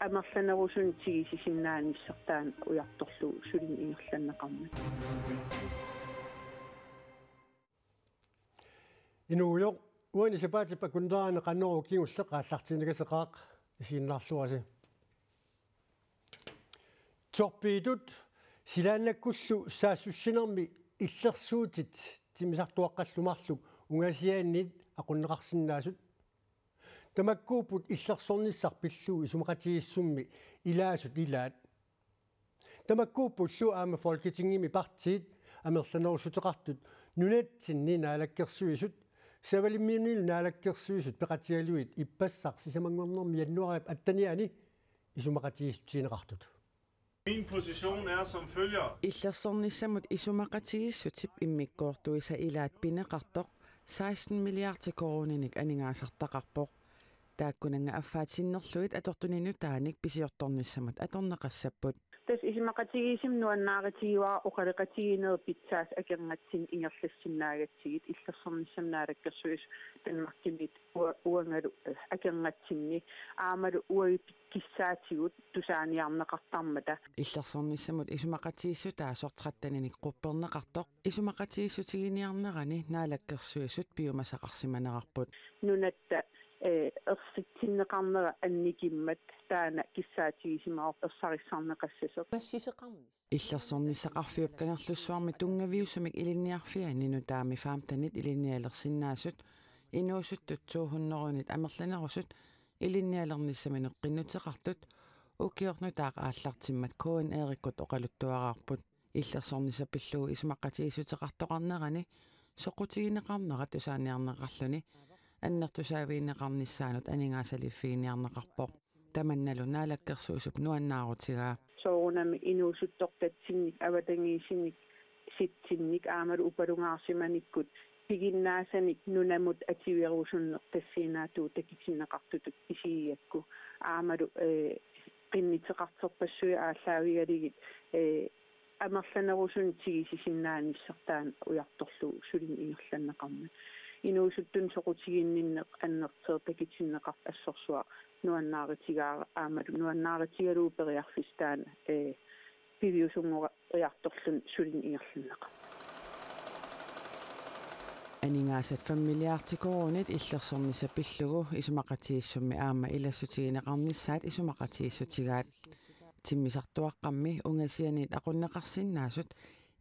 амерланерусун тигисисиннаанissartaan уярторлу сулин инерланнеқармат инуйо уани сепаатиппа кундаане каннеру кигулле қааллартинагасеқаақ исииннаарлуаси торпидут силааннаккуллу саассуссинерми иллерсуутит тимисартуаққаллумарлук унгасиааннит ақуннеқарсинаасут тамаккуупут иллерсорнissar пиллуу исумакатигиссумми илаасут илаат тамаккууппут лу аама фолкитингими партиит амерланерусутеқартут нунатсинни наалаккерсуисут савалиммиунил наалаккерсуисут пеқатигалуит иппассар сисамангорнэрми яннуариап аттаниани исумакатигиссутинеқартут Min position er som følger. Illersornissamut isumaqatigissutsip immikkoortuisa ilaat pineqartoq 16 milliard koroninnik aningaasartaqarpoq тааккунанга аффаатсиннерлуит аторtuninu тааник писиорторниссамат аторнеқассаппут тас исимақатигиисим нуаннааритигиуа оқалеқатигинер питсаас акернгатсин ингерлассиннаагатсигит иллерсэрнissamнаараккерсуис танмартимит уангал э, акернгатсинни аамалу уаги киссаатигут тусааниарнеқартармата иллерсэрнissamут исумақатигиссу таасортратаниник қуппернеқартоқ исумақатигиссутигиниарнерани наалаккерсуисут пиумасақарсиманерарпут нунатта эрситсиннеқарнера анникиммат таана киссаатигисимаар персарissarнеқассасо массисеқарнис иллерсорнissaqarfiup канерлуссуарми тунгавиусумик илинниарфиа нину таами фаамтанит илинниалерсиннаасут инуусуттут суухуннерунит амерланерусут илинниалерниссами неққиннутеқартут укиорну таақ ааллартиммат коин эриккут оқалуттуараарпут иллерсорнисапиллуу исумаққатигисутеқартоқарнерани соқутигинеқарнера тусааниарнеқарлуни аннэртусаавиинеқарниссаанут анингаасалиффииниарнеқарпоқ таманналу наалаккерсуусуп нуаннаарутигаа соорунами инуусуттортатсинник аватангиисинник ситсинник аамал упалунгаарсиманиккут пигиннаасаник нунамут ативиерусуннер тассиинаатуу такитиннеқартутут исииакку аамалу э qinnitsiqarterpassuи ааллаавигалигит э амерланерусун тигисисиннаанissartaan уярторлу сулин инерланнеқармат инуусуттун соқутигииннинне аннэртер пакитсиннеқар ассорсуа нуаннааритигаа аамалу нуаннааритигалуу периарфистаана э пивиусунгориарторлун сулин иерлуннеқа анингаасат фамилиартикорунит иллерсорниса пиллугу исумақатииссумми аама илассутигинеқарниссаат исумақатииссутигаат тиммисартуаққамми унгасианит ақуннеқарсиннаасут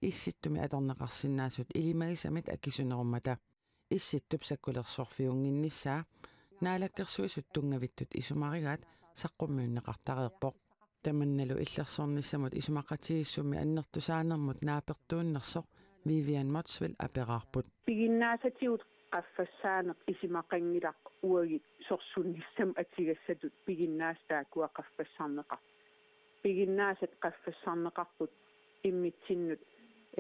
исситтуми аторнеқарсиннаасут илимагисамит аккисунеруммата исситтуп саккулерсорфиунгиннissaа наалаккерсуисут тунгавиттут исумаригаат саққуммиуннеқартареерпоқ таманналу иллерсорниссамут исумақатигиссуми аннертусаанермут наапертууннерсоқ Vivian Motsville апераарпут пигиннаасатигут qaffassaanaq isimaqinnilaq uagit sorsunnissam atigassatut piginnaastaa kuaqaffassarneqar piginnaasat qaffasarneqarput immitsinnut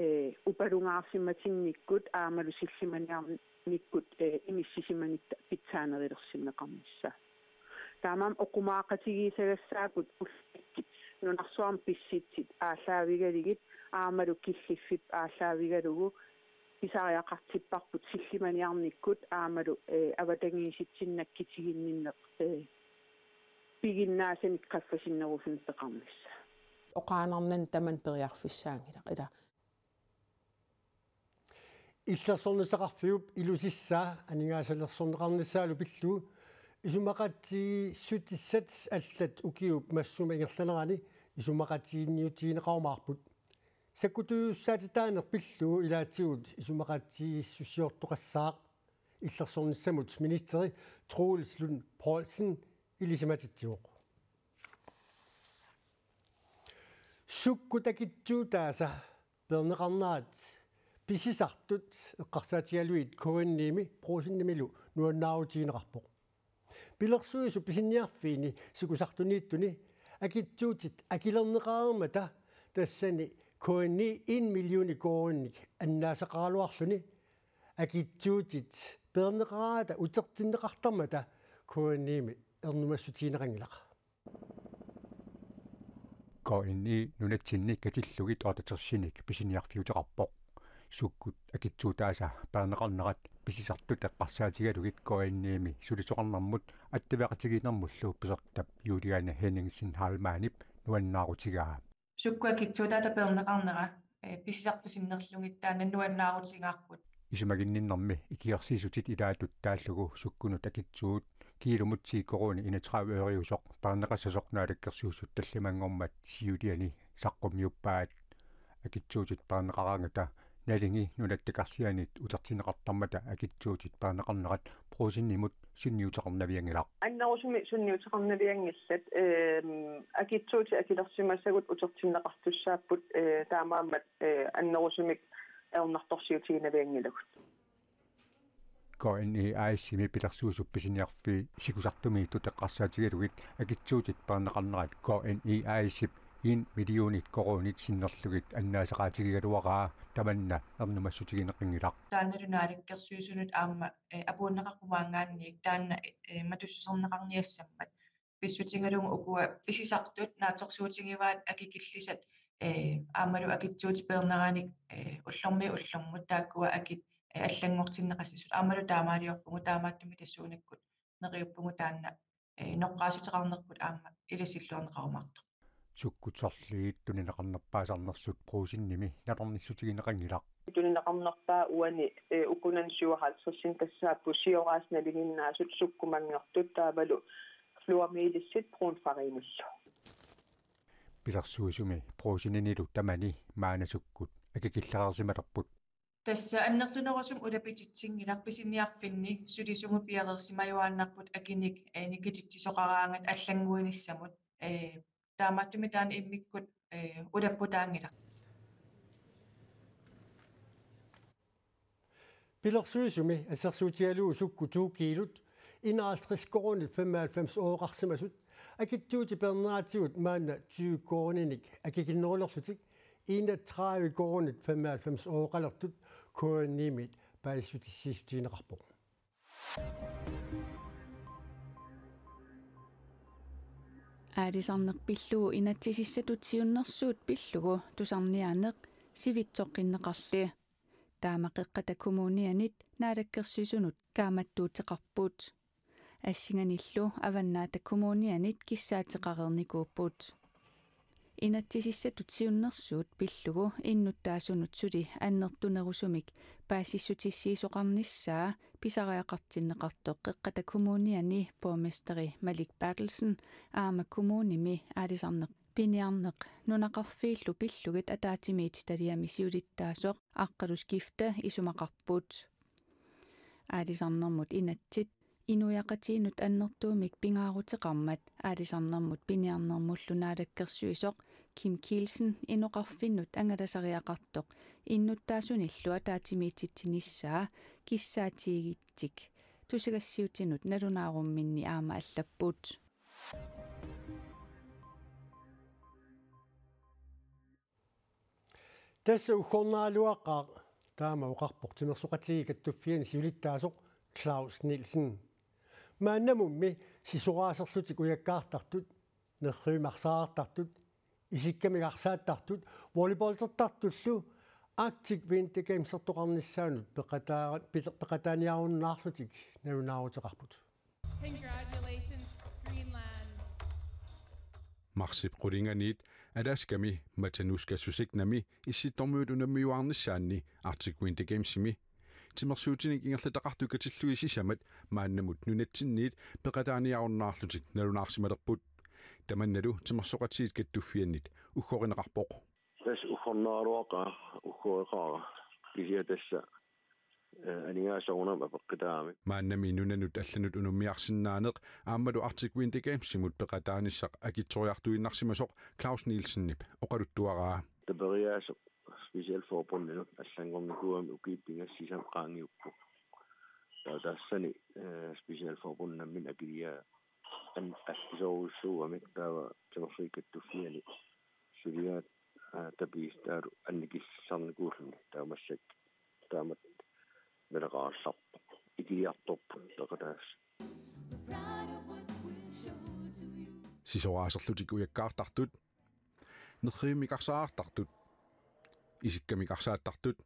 ee upalungaarsimatinnikkut aamalu sillimaniarmi миккут имиссисиманитта э, питсаанерилэрсиммеқарнissaа таамам оқумаақатигиисагассаакут улликкит нунарсуарм писситсит ааллаавигалигит аамалу киллиффип ааллаавигалугу писариақартиппарпут силлиманиарниккут аамалу э, аватагииситсиннаккитигиннинне э, пигиннаасаник қаффасиннерусунтеқарнissaа оқаанарнан таман периарфиссаангила ила иллерсорнисақарфиуп илусиссаа анигаасалерсорнеқарнissaалу пиллуу исумақатсиги сутиссат аллат укиуп массума ингерланерани исумақатсигинниутигинеқармаарпут саккутуйуссаатитаанер пиллуу илаатигут исумақатсигиссусиортоқассаа иллерсорнissamут министери Troels Lund Poulsen илисиматитсиоқ суккутакитсуутааса пернеқарнаат писисартут эққарсаатигалуит коринниими проусиннимилу нуаннаарутигинеқарпоқ пилерсуису писинниарфиини сикусартунииттуни акитсуутит акилернеқармата тассани коринни 1 миллиони коринник аннаасеқарлуарлуни акитсуутит пернеқараата утертиннеқартармата коринниими эрнумассутигинерангилақ коринни нунатсинник катиллугит отатерсиник писинниарфиутерарпоқ суккут акитсуутааса паанеқарнерат писисартут эққарсаатигалугит коинниими сулисоқарнармут аттавеқатигинэрмуллу писертап юлиана хеннингсин хаалмаанип нуаннаарутигаа суккуа китсуутаата пернеқарнера э, писисартусиннерлугиттаа наннуаннаарутигаарпут исумагинниннэрми икиерсиисутит илаатут тааллугу суккунут акитсуут киилумутсииккоруни инатраав эриусоқ парнеқассасоқнаалаккерсиуссут таллимангормат сиулиани саққумиуппаат акитсуутит парнеқарангата налинги нунаттакарсианит утертинеқартармата акитсуутит паанеқарнерат просиннимут сунниутеқарнавиангилаа аннерусуми сунниутеқарнавиангиллат эм акитсуути акилэрсимассагут утертинеқартуссааппут э таамааммат э аннерусумик эрнарторсиутигинавиангилагут коэнни аисими пилэрсуусупписиниарфи сикусартуми тутеққарсаатигалугит акитсуутит паанеқарнерат коэнни аисип ин миллионит корунит синнерлугит аннаасақаатигигалуараа таманна эрнумассутигинеқингилаа таанналуна аликкерсуисунут аама э, апууннеқарпумаангаанниик таанна э, матуссусернеқарниассаммат писсутингалугу укуа писисартут нааторсуутингиваат акикиллисат э аамалу акитсуути пернерааник э уллэрми уллэрмут тааккуа акит э, аллангортиннеқассисут аамалу таамаалиорпугу таамааттуми тассуунаккут нериуппугу таанна э ноққаасутеқарнерпут аама иласиллуарнеқарумаарту суккутсарлиит тунинеқарнерпаасарнерсут пруусинними налорниссутигинеқангилаа тунинеқарнерпаа уани э, укунан сиуахалсэрсин тассааппу сиораасна лигиннаасут суккумангертут таавалу флуамеилиссит прунфаримуллу пиларсуисуми пруусининилу тамани маанасуккут акакиллаарсималерпут тасса аннертунерусум улапититсингиларписиниарфинни сулисугу пиалерси маюааннарпут акиник никититсисоқараангат аллангуиниссамут э damatumitan imikut eh udah putang itu. Pilar synes jo med, at så synes jeg, at det er jo så kilot, en af 50 kroner i 95 år, og som er sødt, at det er jo til Bernadiet, men 20 kroner i at det er nogen, 95 år, eller det kunne nemlig rapport. аалисарнерпиллугу инатсисиссатутсиуннэрсуут пиллугу тусарнианеқ сивитсоққиннеқарли таамақеққата коммунианит наалаккерсисунут кааматтуутеқарпуут ассиганиллу аваннаата коммунианит киссаатеқарерникууппут инатсисиссатутсиуннэрсуут пиллугу иннуттаасунут сули аннертунерусумик паассиссутиссиисоқарниссаа писариақартиннеқарто қеққата коммуниани пооместери малик батлсен аама коммуними аалисарнеқ пиниарнеқ нунақарфииллу пиллугит атаатимиит талиами сиулиттаасоқ аққалускифта исумақарпуут аалисарнэрмут инатсит инуяqatiinut аннэртуумик пингаарутеқармат аалисарнэрмут пиниарнэрмуллунаалаккерсуисоқ ким килсен инуқарфиннут ангаласариақартоқ иннуттаасуниллуа таатимиитситсиниссаа киссаатигитсик тусигассиутинут налунаарумминни аама аллаппут тасса ухорнаалуаққаа таама оқарпоқ тимерсоқатиги каттуффиани сивилиттаасоқ Клаус Нилсен мааннамумми сисораассерлутик уяккаартартут неррюмарсаартартут исиккамигарсааттартут волейболтертартуллу Arctic Winter Games сертоқарниссаанут пеқатаа пеқатааниаруннаарлутик налунаарутеқарпут Congratulations Greenland Марсип қулинганит алаасками матануска сусикнами исситтормуут унаммиуарниссаанни Arctic Winter Games-ими тимерсуутиник ингерлатақарту катиллуи сисамат мааннамут нунатсинниит пеқатааниаруннаарлутик налунаарсималерпут таманналу тимерсоқатиит каттуффианнит уххоринеқарпоқ тас уххорнааруақа уххоэқара писиатасса анигаасоорнама пеққитаами мааннами нунанут алланут унуммиарсинаанеқ ааммалу артикуин декаамсимут пеқатааниссақ акитсориартуиннарсимасоқ клаус нилсеннип оқалуттуараа табериаасоқ specialforbundet аллангорникуами укииппингассисам qaangiuppu таа тассани specialforbundammin акилия ан ассисоруссууами таава тимерфиккаттуффиани сулиаат табиистаару анникиссарникууллуни таамассак таамат мелегаарларпу икиарторпу тақатаас сисораасерлутик уяккаартартут нерримикарсаартартут исиккамикарсааттартут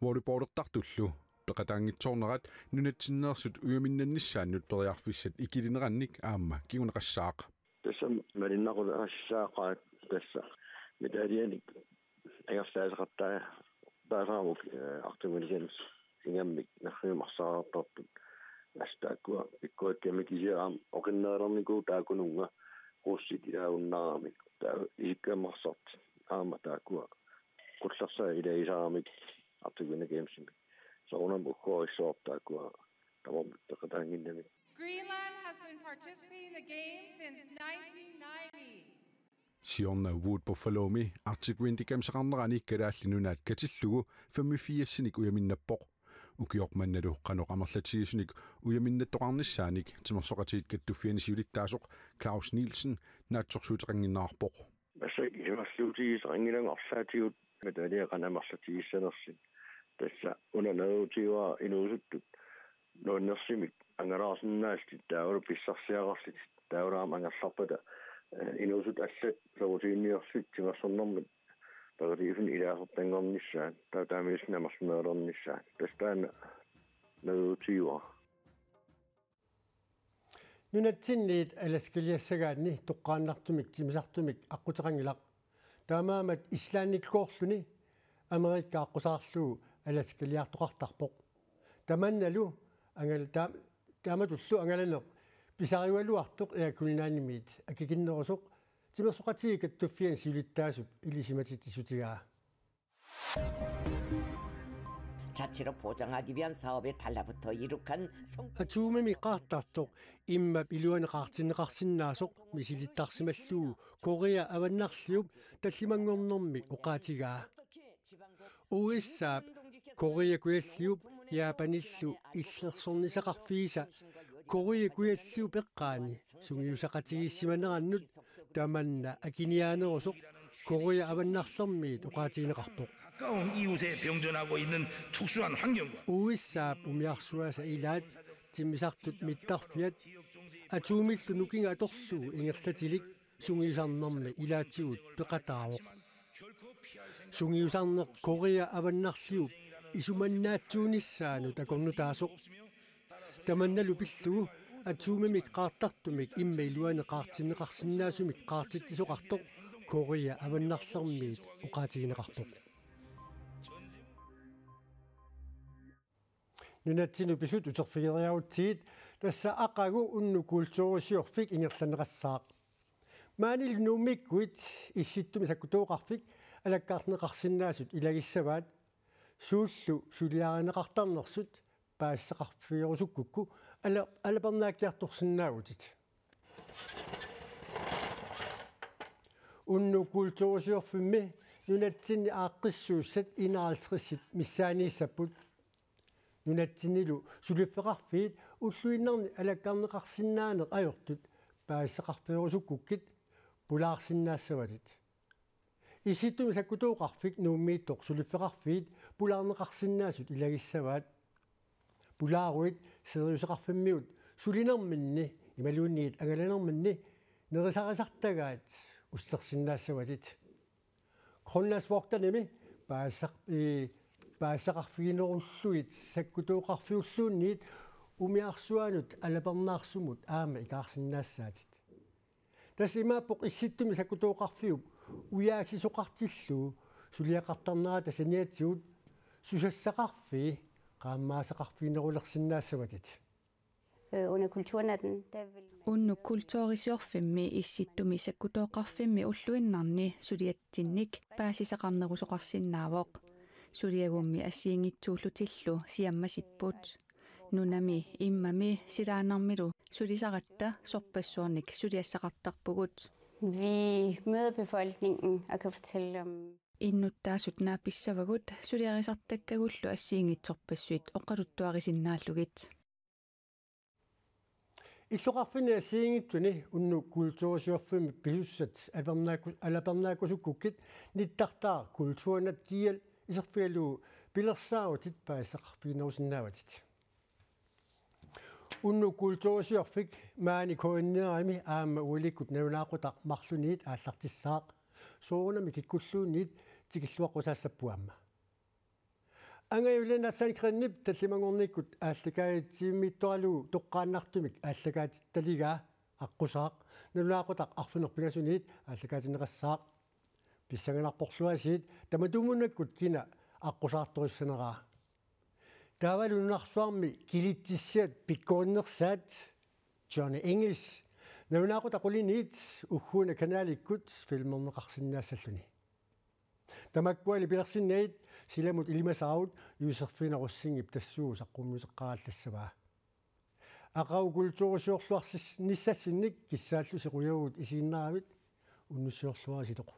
волейболертартуллу пекатаангитсоорнерат нунатсиннеерсут уйаминнаннссааннут периарфиссат икилинеранник аама кигунеқассаақа тасам малиннақул ассаақаат тасса медалианик аярсаасеқартаа таасаамук э, артумилианус сингаммик нарримарсараартарпут астаакуа иккуакками кисираам оқиннаалерникуу таакунунга руссит илауннаарамик таа иккамарсарт аама таакуа куллерсаагилаисаарамик артугина геймсими соонам уккориссоортааккуа тамамуттака таангиннами Greenland has been participating in the games since 1990. Siomna Wood på Falomi, Arctic Wind i Gems Randrani, Gadallinunaat Katillugu, 84 sinik ujaminnappor. ukiormannadu qanoqamerlatigisnik ujaminnatorarnissaanik timersoqatiit kattufianisiulittaasoq Claus Nielsen naatsorsuuteqanginnaarpoq Asik imerluutigisringilangarlaatigut медалия канамарлут игиссанерсин тасса унанерутиуа инуусуттут нууннерсимик ангараасиннаалти таавалу писсарсиақарлит таавалаама ангерларпата инуусут аллат савутиинниорсит тимерсернэрмут пагатифин илаасертангорнissaан таа таамииснамарлунеалернissaан тастаана нерутиуа нунатсинниит аласкилиассагаани тоққааннартумик тимисартумик аққутеқангилақ таамаамат ислаанниккоорлүни америккааққусаарлуу аласкалиартоқартарпоқ таманналу ангал таамат уллу ангаланеқ писариуалуартоқ иакулинааннимиит акикиннерусоқ тимерсоқатигикат туффиан силиттаасуп илисиматиттисутигаа Thank you. 자치로 보장하기 위한 사업에 달라붙어 이룩한 성 atuumimi qaartartuq imma piluanaqaartinneqarsinnaasoq misilittaarsimalluu korea avannarliup tallimannguornermi uqaatigaa uissaap korea kuyalliup yaapanillu illersornisaqarfiisa korea kuyalliu peqqaani sungiusaqatigissimanaannut tamanna akiniaanerusoq 고고의 아벤 낙섬미 도가지는 각복 가까운 이웃에 병전하고 있는 특수한 환경과 우이사 부미학수에서 일앗 짐삭뜻 미딱피엣 아주밀도 누킹아 독수 잉엑사지릭 숭이산넘메 일앗지우 뜨까따오 숭이산넉 고고의 아벤 낙시우 이수만나쭈니사누 다공누다소 таманналу пиллугу атсуумимик қаартартумик иммеилуане қаартиннеқарсинаасумик қаартиттисоқартоқ koria аваннарлэрмиит оqaатигинеқарпук нунатсину писут утерфигериаутсигит тасса ақагу уннукуулсуурисиорфик ингерланеқассаақ маанил нумиккуит исситтуми саккутооқарфик алаккаарнеқарсиннаасут илагиссаваат сууллу сулиаринеқартарнерсут паассақарфиерусуккукку ала алапарнаакиарторсиннаагутит Thank you уннуккулторисиорфимми нунатсинни ааққиссууссат инаалтрисит миссаанииссаппут нунатсинилу сулиффеқарфиит уллуиннарни алаккарнеқарсинаанеқ аёртут паассеқарпиорусуккуккит пулаарсинаассавалит иситтуми саккутууқарфик нууммииттоқ сулиффеқарфиит пулаарнеқарсинаасут илагиссаваат пулааруит сериусеқарфиммиут сулинерминни ималуунниит агаланерминни нерисарисартагаат уллерсиннаассавалит кронласвортаними паасақ и паасақарфигинеруллуит саккутууқарфиуллуунниит умиарсуанут алапернаарсумут аама икаарсиннаассаатит тас имааппоқ исситтуми саккутууқарфиуп уяасисоқартиллуу сулиақартарнера тасаниатсиут сусассақарфи qaammaasaqarfiinerullersinnaassavatit Øh, under kulturnatten. Under kultuurisorfimme issittumisakkutoqarfimme ulluinnarni suliatsinnik paasisaqarnerusoqarsinnaavoq suliagummi assiingitsuullutillu siammasipпут нунами иммами силаанармилу сулисаратта сорпассуарник сулиассақартарпугут Vi møder befolkningen og kan fortælle om иннуттаасут нааписсавагут сулиарисартаккагуллу ассиингитсорпассуит оққалуттуарисиннааллугит иллоqarfina siingitsuni unnu kultuurisuarfimi pisussat apernaakku alapernaakkusukkukit nittartaa kultuurnat tial iserfialu pilersaarut paassaqarfiinerusinnaawatit unnu kultuurisuarfik maani koinnerami aamma uilikkut narunaaqutaq marluniit aallartissaaq soorunami kikkulluunniit tikilluaqqusaassapuamma ангаивленассаникриннип таллимангорниккут ааллагаатсиммиттуалу тоққааннартумик ааллагаатитталигаа аққусаақ нулаақутақ арфунерпигасуниит ааллагаатинеқассаақ писсанганарпорлуасиит таматумуннаккут кина аққусаарториссанераа таавалуннарсуарми килитсиссаат пиккооннерсаат джони инглиш нулаақутақ улиниит уггууна канааликкут филмернеқарсиннаассаллуни тамаккуали пилерсиннаит силамут илимасаарут юусерфинеруссингип тассуу саққуммисеққааллассаваа ақау культуурисиорлуарсис ниссассинник киссааллу сиқуявуут исииннаравит уннусиорлуариситоқ